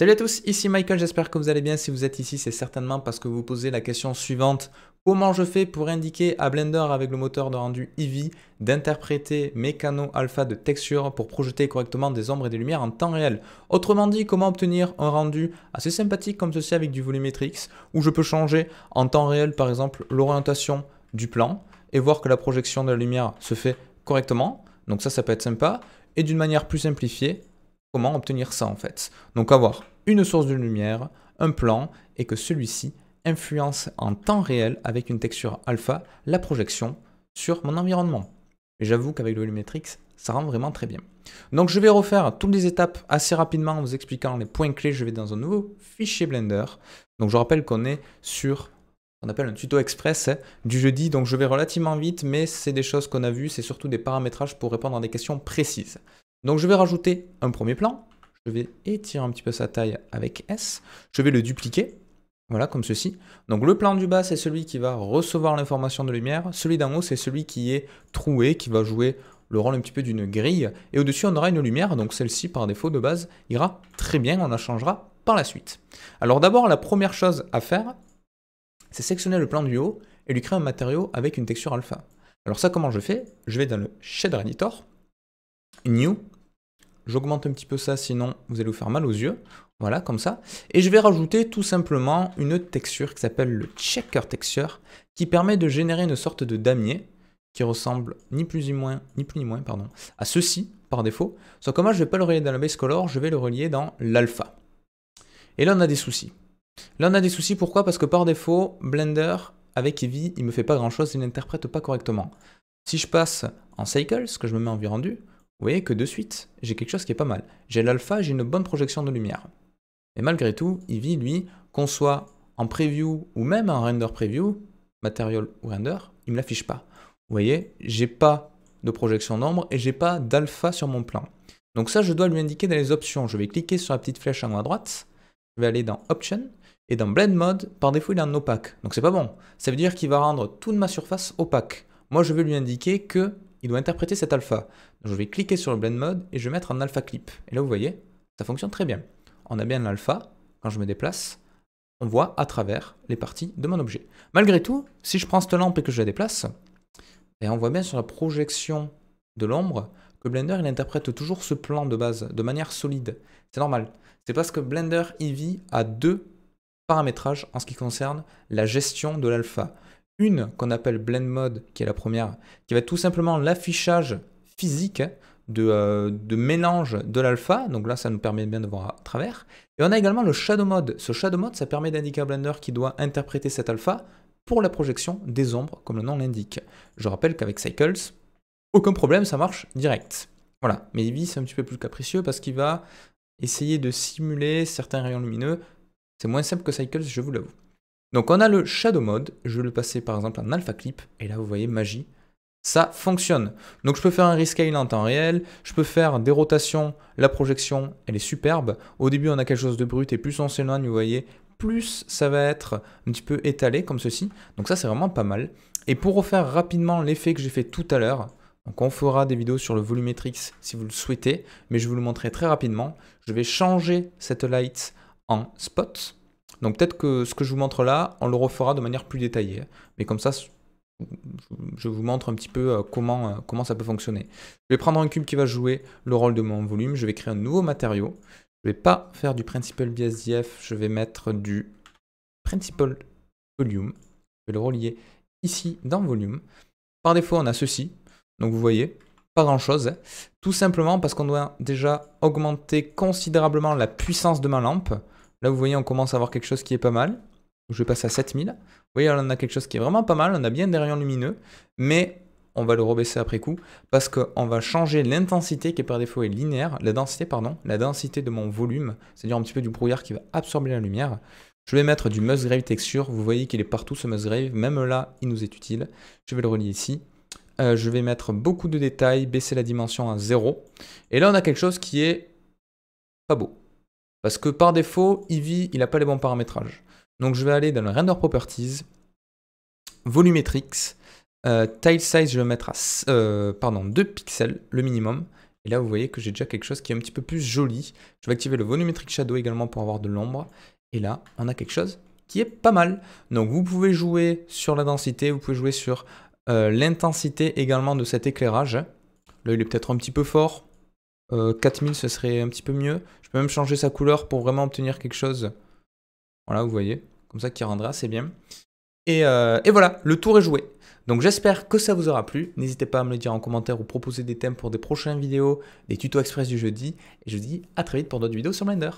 Salut à tous, ici Michael, j'espère que vous allez bien. Si vous êtes ici, c'est certainement parce que vous posez la question suivante. Comment je fais pour indiquer à Blender avec le moteur de rendu Eevee d'interpréter mes canaux alpha de texture pour projeter correctement des ombres et des lumières en temps réel Autrement dit, comment obtenir un rendu assez sympathique comme ceci avec du volumetrix où je peux changer en temps réel par exemple l'orientation du plan et voir que la projection de la lumière se fait correctement. Donc ça, ça peut être sympa. Et d'une manière plus simplifiée, comment obtenir ça en fait. Donc à voir une source de lumière, un plan, et que celui-ci influence en temps réel avec une texture alpha la projection sur mon environnement. Et j'avoue qu'avec le Volumetrix, ça rend vraiment très bien. Donc je vais refaire toutes les étapes assez rapidement en vous expliquant les points clés. Je vais dans un nouveau fichier Blender. Donc je rappelle qu'on est sur on appelle un tuto express du jeudi, donc je vais relativement vite, mais c'est des choses qu'on a vues, c'est surtout des paramétrages pour répondre à des questions précises. Donc je vais rajouter un premier plan, je vais étirer un petit peu sa taille avec S. Je vais le dupliquer. Voilà, comme ceci. Donc le plan du bas, c'est celui qui va recevoir l'information de lumière. Celui d'en haut, c'est celui qui est troué, qui va jouer le rôle un petit peu d'une grille. Et au-dessus, on aura une lumière. Donc celle-ci, par défaut de base, ira très bien. On la changera par la suite. Alors d'abord, la première chose à faire, c'est sectionner le plan du haut et lui créer un matériau avec une texture alpha. Alors ça, comment je fais Je vais dans le Shader Editor, New, J'augmente un petit peu ça, sinon vous allez vous faire mal aux yeux. Voilà, comme ça. Et je vais rajouter tout simplement une texture qui s'appelle le checker texture, qui permet de générer une sorte de damier qui ressemble ni plus ni moins, ni ni moins, pardon, à ceci par défaut. Sauf que moi, je ne vais pas le relier dans la base color, je vais le relier dans l'alpha. Et là, on a des soucis. Là, on a des soucis. Pourquoi Parce que par défaut, Blender, avec Eevee, il me fait pas grand chose, il n'interprète pas correctement. Si je passe en Cycle, ce que je me mets en vie rendu, vous voyez que de suite, j'ai quelque chose qui est pas mal. J'ai l'alpha, j'ai une bonne projection de lumière. Et malgré tout, il vit, lui, qu'on soit en preview ou même en render preview, material ou render, il me l'affiche pas. Vous voyez, j'ai pas de projection d'ombre et j'ai pas d'alpha sur mon plan. Donc ça, je dois lui indiquer dans les options. Je vais cliquer sur la petite flèche en haut à droite. Je vais aller dans Option et dans Blend Mode, par défaut, il est en opaque. Donc c'est pas bon. Ça veut dire qu'il va rendre toute ma surface opaque. Moi, je vais lui indiquer que il doit interpréter cet alpha. je vais cliquer sur le blend mode et je vais mettre un alpha clip. Et là, vous voyez, ça fonctionne très bien. On a bien l'alpha. Quand je me déplace, on voit à travers les parties de mon objet. Malgré tout, si je prends cette lampe et que je la déplace, et ben, on voit bien sur la projection de l'ombre que Blender il interprète toujours ce plan de base de manière solide. C'est normal. C'est parce que Blender Eevee a deux paramétrages en ce qui concerne la gestion de l'alpha une qu'on appelle Blend Mode, qui est la première, qui va être tout simplement l'affichage physique euh, de, mélange de l'alpha. Donc là, ça nous permet bien de voir à travers. Et on a également le Shadow Mode. Ce Shadow Mode, ça permet d'indiquer à Blender qui doit interpréter cet alpha pour la projection des ombres, comme le nom l'indique. Je rappelle qu'avec Cycles, aucun problème, ça marche direct. Voilà, mais Eevee, c'est un petit peu plus capricieux parce qu'il va essayer de simuler certains rayons lumineux. C'est moins simple que Cycles, je vous l'avoue. Donc on a le shadow mode, je vais le passer par exemple en alpha clip, et là vous voyez magie, ça fonctionne. Donc je peux faire un rescale en temps réel, je peux faire des rotations, la projection elle est superbe. Au début on a quelque chose de brut et plus on s'éloigne vous voyez, plus ça va être un petit peu étalé comme ceci. Donc ça c'est vraiment pas mal. Et pour refaire rapidement l'effet que j'ai fait tout à l'heure, donc on fera des vidéos sur le volumétrix si vous le souhaitez, mais je vous le montrerai très rapidement. Je vais changer cette light en spot. Donc peut-être que ce que je vous montre là, on le refera de manière plus détaillée. Mais comme ça, je vous montre un petit peu euh, comment, euh, comment ça peut fonctionner. Je vais prendre un cube qui va jouer le rôle de mon volume. Je vais créer un nouveau matériau. Je ne vais pas faire du principal BSDF. Je vais mettre du principal volume. Je vais le relier ici dans volume. Par défaut, on a ceci. Donc vous voyez, pas grand chose. Tout simplement parce qu'on doit déjà augmenter considérablement la puissance de ma lampe. Là, vous voyez, on commence à avoir quelque chose qui est pas mal. Je vais passer à 7000. Vous voyez, on a quelque chose qui est vraiment pas mal. On a bien des rayons lumineux, mais on va le rebaisser après coup parce qu'on va changer l'intensité qui est par défaut est linéaire, la densité, pardon, la densité de mon volume, c'est-à-dire un petit peu du brouillard qui va absorber la lumière. Je vais mettre du Musgrave Texture. Vous voyez qu'il est partout ce Musgrave. Même là, il nous est utile. Je vais le relier ici. Euh, je vais mettre beaucoup de détails, baisser la dimension à 0. Et là, on a quelque chose qui est pas beau. Parce que par défaut, Eevee, il n'a pas les bons paramétrages. Donc je vais aller dans le Render Properties, Volumetrics, euh, Tile Size, je vais mettre à euh, pardon, 2 pixels, le minimum. Et là, vous voyez que j'ai déjà quelque chose qui est un petit peu plus joli. Je vais activer le Volumetric Shadow également pour avoir de l'ombre. Et là, on a quelque chose qui est pas mal. Donc vous pouvez jouer sur la densité, vous pouvez jouer sur euh, l'intensité également de cet éclairage. Là, il est peut-être un petit peu fort, euh, 4000, ce serait un petit peu mieux. Je peux même changer sa couleur pour vraiment obtenir quelque chose. Voilà, vous voyez. Comme ça, qui rendra, c'est bien. Et, euh, et, voilà, le tour est joué. Donc j'espère que ça vous aura plu. N'hésitez pas à me le dire en commentaire ou proposer des thèmes pour des prochaines vidéos, des tutos express du jeudi. Et je vous dis à très vite pour d'autres vidéos sur Blender.